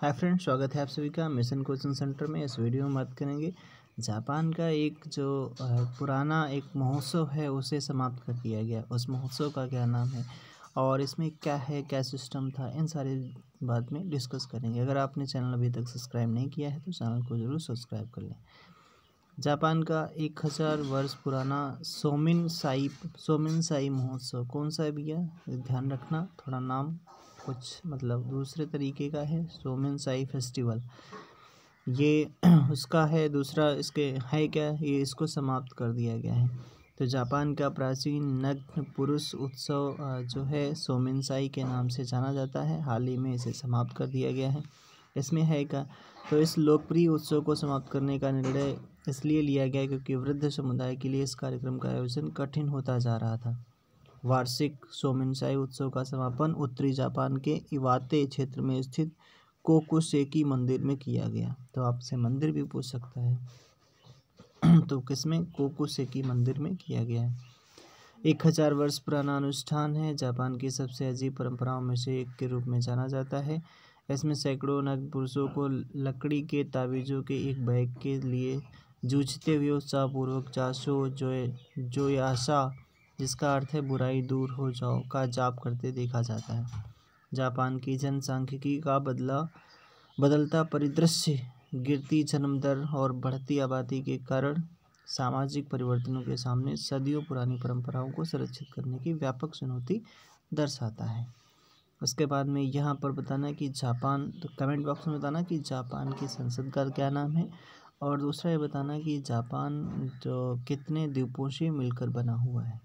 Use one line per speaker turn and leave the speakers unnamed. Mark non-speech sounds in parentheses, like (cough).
hi friends स्वागत है आप सभी का मिशन कोचिंग सेंटर में इस वीडियो में बात करेंगे जापान का एक जो पुराना एक महोत्सव है उसे समाप्त कर दिया गया उस महोत्सव का क्या नाम है और इसमें क्या है क्या सिस्टम था इन सारी बात में डिस्कस करेंगे अगर आपने चैनल अभी तक सब्सक्राइब नहीं किया है तो चैनल को ज़रूर सब्सक्राइब कर लें जापान का एक हज़ार वर्ष पुराना सोमिन साई सोमिन साई महोत्सव कौन सा है भैया ध्यान रखना थोड़ा नाम कुछ मतलब दूसरे तरीके का है सोमिन साई फेस्टिवल ये (clears throat) उसका है दूसरा इसके है क्या ये इसको समाप्त कर दिया गया है तो जापान का प्राचीन नग्न पुरुष उत्सव जो है सोमिनसाई के नाम से जाना जाता है हाल ही में इसे समाप्त कर दिया गया है इसमें है का तो इस लोकप्रिय उत्सव को समाप्त करने का निर्णय इसलिए लिया गया क्योंकि वृद्ध समुदाय के लिए इस कार्यक्रम का आयोजन कठिन होता जा रहा था वार्षिक सोमिनसाई उत्सव का समापन उत्तरी जापान के इवाते क्षेत्र में स्थित कोकुसेकी मंदिर में किया गया तो आपसे मंदिर भी पूछ सकता है (clears throat) तो किसमें कोकुसेकी मंदिर में किया गया है एक हज़ार वर्ष पुराना अनुष्ठान है जापान की सबसे अजीब परंपराओं में से एक के रूप में जाना जाता है इसमें सैकड़ों नग पुरुषों को लकड़ी के ताबीजों के एक बैग के लिए जूझते हुए उत्साहपूर्वक चाशो जो जोयासा जिसका अर्थ है बुराई दूर हो जाओ का जाप करते देखा जाता है जापान की जनसांख्यिकी का बदला बदलता परिदृश्य गिरती जन्म दर और बढ़ती आबादी के कारण सामाजिक परिवर्तनों के सामने सदियों पुरानी परंपराओं को सुरक्षित करने की व्यापक चुनौती दर्शाता है उसके बाद में यहाँ पर बताना कि जापान तो कमेंट बॉक्स में बताना कि जापान की संसद का क्या नाम है और दूसरा ये बताना कि जापान जो तो कितने द्वीपों से मिलकर बना हुआ है